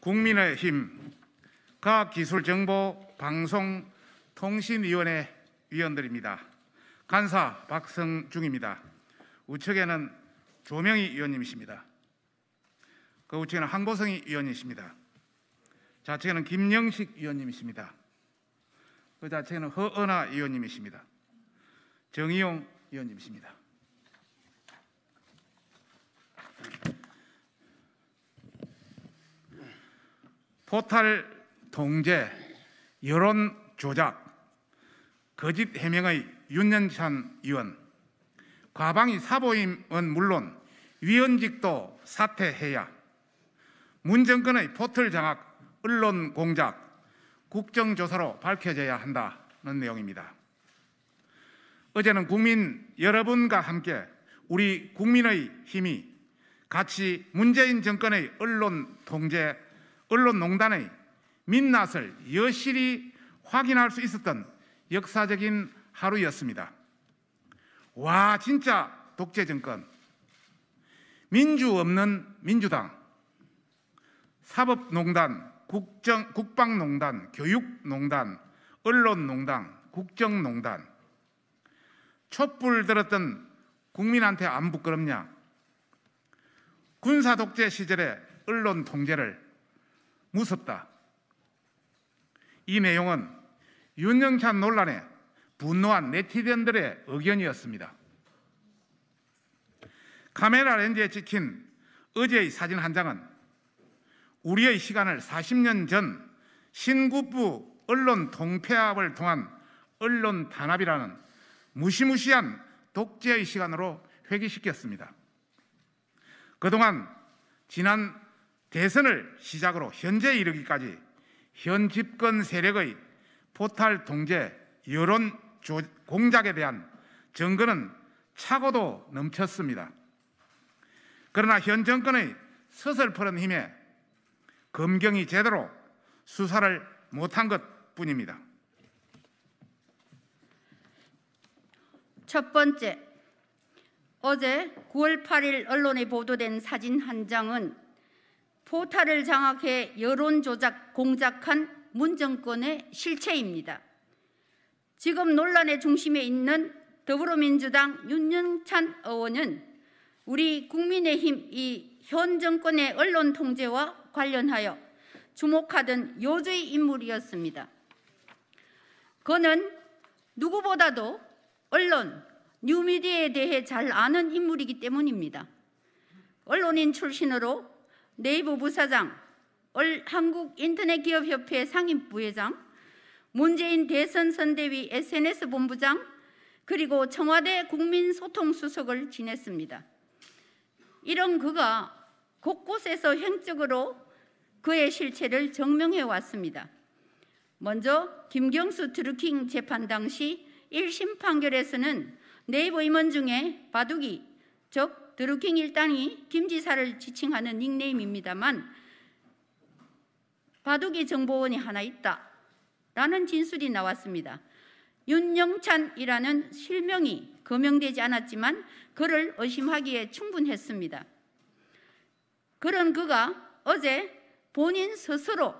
국민의힘 과학기술정보 방송통신위원회 위원들입니다. 간사 박성중입니다. 우측에는 조명희 위원님이십니다. 그 우측에는 한보성희 위원이십니다. 좌측에는 김영식 위원님이십니다. 그 좌측에는 허은하 위원님이십니다. 정의용 위원님이십니다. 포탈 동제 여론 조작, 거짓 해명의 윤년찬 의원, 과방위 사보임은 물론 위원직도 사퇴해야 문정권의 포털 장악, 언론 공작, 국정조사로 밝혀져야 한다는 내용입니다. 어제는 국민 여러분과 함께 우리 국민의 힘이 같이 문재인 정권의 언론 통제 언론농단의 민낯을 여실히 확인할 수 있었던 역사적인 하루였습니다. 와, 진짜 독재 정권. 민주 없는 민주당. 사법농단, 국정, 국방농단, 교육농단, 언론농단, 국정농단. 촛불 들었던 국민한테 안 부끄럽냐? 군사독재 시절의 언론 통제를 무섭다. 이 내용은 윤영찬 논란에 분노한 네티즌들의 의견이었습니다. 카메라 렌즈에 찍힌 어제의 사진 한 장은 우리의 시간을 40년 전 신국부 언론 통폐합을 통한 언론 단합이라는 무시무시한 독재의 시간으로 회귀시켰습니다. 그동안 지난 대선을 시작으로 현재 이르기까지 현 집권 세력의 포탈 통제, 여론 조, 공작에 대한 증거는 차고도 넘쳤습니다. 그러나 현 정권의 서슬퍼런 힘에 검경이 제대로 수사를 못한 것 뿐입니다. 첫 번째, 어제 9월 8일 언론에 보도된 사진 한 장은 포탈을 장악해 여론 조작 공작한 문정권의 실체입니다. 지금 논란의 중심에 있는 더불어민주당 윤영찬 의원은 우리 국민의힘 이 현 정권의 언론 통제와 관련하여 주목하던 요주의 인물이었습니다. 그는 누구보다도 언론, 뉴미디어에 대해 잘 아는 인물이기 때문입니다. 언론인 출신으로 네이버 부사장, 한국인터넷기업협회 상임부회장, 문재인 대선 선대위 SNS 본부장, 그리고 청와대 국민소통수석을 지냈습니다. 이런 그가 곳곳에서 행적으로 그의 실체를 증명해 왔습니다. 먼저 김경수 드루킹 재판 당시 1심 판결에서는 네이버 임원 중에 바둑이, 즉 드루킹 일당이 김 지사를 지칭하는 닉네임입니다만 바둑이 정보원이 하나 있다 라는 진술이 나왔습니다. 윤영찬이라는 실명이 거명되지 않았지만 그를 의심하기에 충분했습니다. 그런 그가 어제 본인 스스로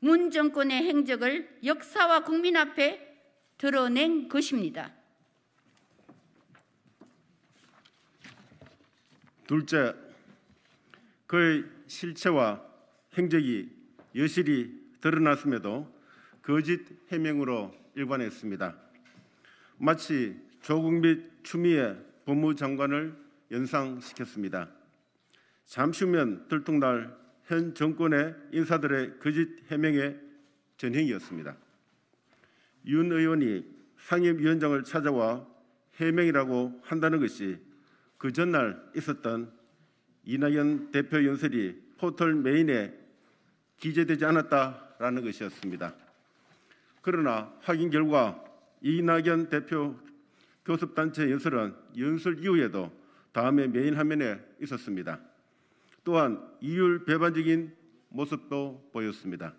문 정권의 행적을 역사와 국민 앞에 드러낸 것입니다. 둘째, 그의 실체와 행적이 여실히 드러났음에도 거짓 해명으로 일관했습니다. 마치 조국 및 추미애 법무장관을 연상시켰습니다. 잠시 후면 들통날 현 정권의 인사들의 거짓 해명의 전형이었습니다. 윤 의원이 상임위원장을 찾아와 해명이라고 한다는 것이 그 전날 있었던 이낙연 대표 연설이 포털 메인에 기재되지 않았다라는 것이었습니다. 그러나 확인 결과 이낙연 대표 교섭단체 연설은 연설 이후에도 다음에 메인 화면에 있었습니다. 또한 이율 배반적인 모습도 보였습니다.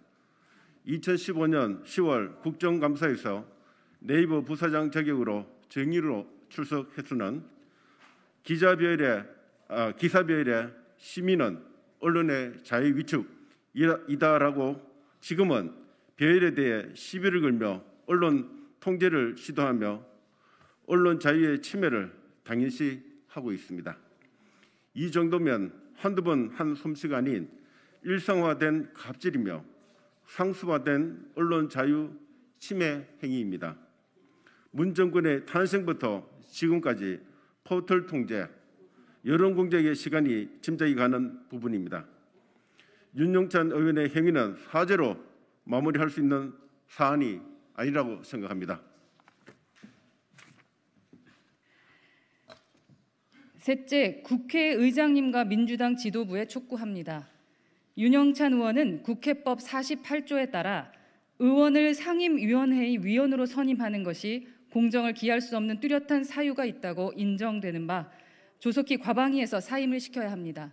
2015년 10월 국정감사에서 네이버 부사장 자격으로 정의로 출석했으는 기자별의 아, 어, 기사별의 시민은 언론의 자유 위축이다라고 지금은 별에 대해 시비를 걸며 언론 통제를 시도하며 언론 자유의 침해를 당연시 하고 있습니다. 이 정도면 한두 번 한 솜씨가 아닌 일상화된 갑질이며 상수화된 언론 자유 침해 행위입니다. 문 정권의 탄생부터 지금까지 포털 통제, 여론 공작의 시간이 짐작이 가는 부분입니다. 윤영찬 의원의 행위는 사죄로 마무리할 수 있는 사안이 아니라고 생각합니다. 셋째, 국회의장님과 민주당 지도부에 촉구합니다. 윤영찬 의원은 국회법 48조에 따라 의원을 상임위원회의 위원으로 선임하는 것이 공정을 기할 수 없는 뚜렷한 사유가 있다고 인정되는 바 조속히 과방위에서 사임을 시켜야 합니다.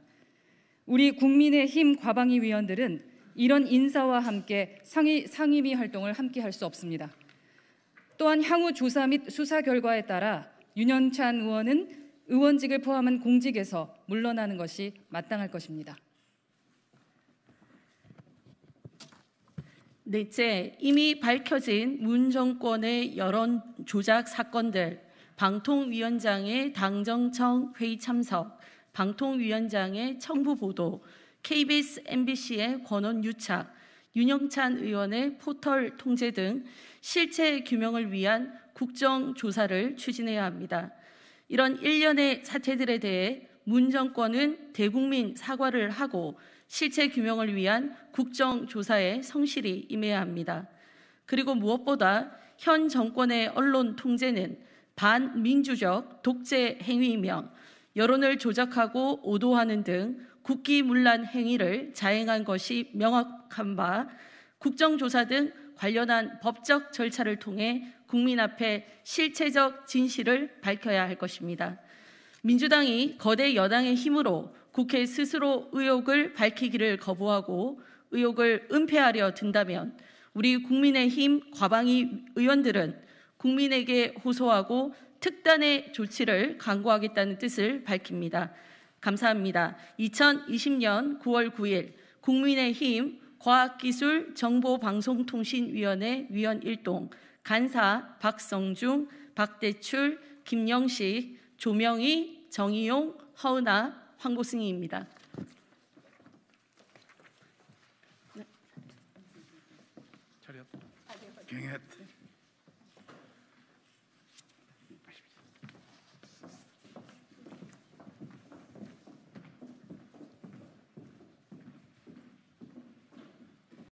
우리 국민의힘 과방위 위원들은 이런 인사와 함께 상위, 상임위 활동을 함께 할 수 없습니다. 또한 향후 조사 및 수사 결과에 따라 윤현찬 의원은 의원직을 포함한 공직에서 물러나는 것이 마땅할 것입니다. 넷째, 네, 이미 밝혀진 문 정권의 여론 조작 사건들, 방통위원장의 당정청 회의 참석, 방통위원장의 청부 보도, KBS, MBC의 권원 유착, 윤영찬 의원의 포털 통제 등 실체 규명을 위한 국정조사를 추진해야 합니다. 이런 일련의 사태들에 대해 문 정권은 대국민 사과를 하고 실체 규명을 위한 국정조사에 성실히 임해야 합니다. 그리고 무엇보다 현 정권의 언론 통제는 반민주적 독재 행위이며 여론을 조작하고 오도하는 등 국기문란 행위를 자행한 것이 명확한 바 국정조사 등 관련한 법적 절차를 통해 국민 앞에 실체적 진실을 밝혀야 할 것입니다. 민주당이 거대 여당의 힘으로 국회 스스로 의혹을 밝히기를 거부하고 의혹을 은폐하려 든다면 우리 국민의힘 과방위 의원들은 국민에게 호소하고 특단의 조치를 강구하겠다는 뜻을 밝힙니다. 감사합니다. 2020년 9월 9일 국민의힘 과학기술정보방송통신위원회 위원 1동 간사 박성중, 박대출, 김영식, 조명희, 정희용, 허은아, 황고승희입니다. Hadi yap. Hadi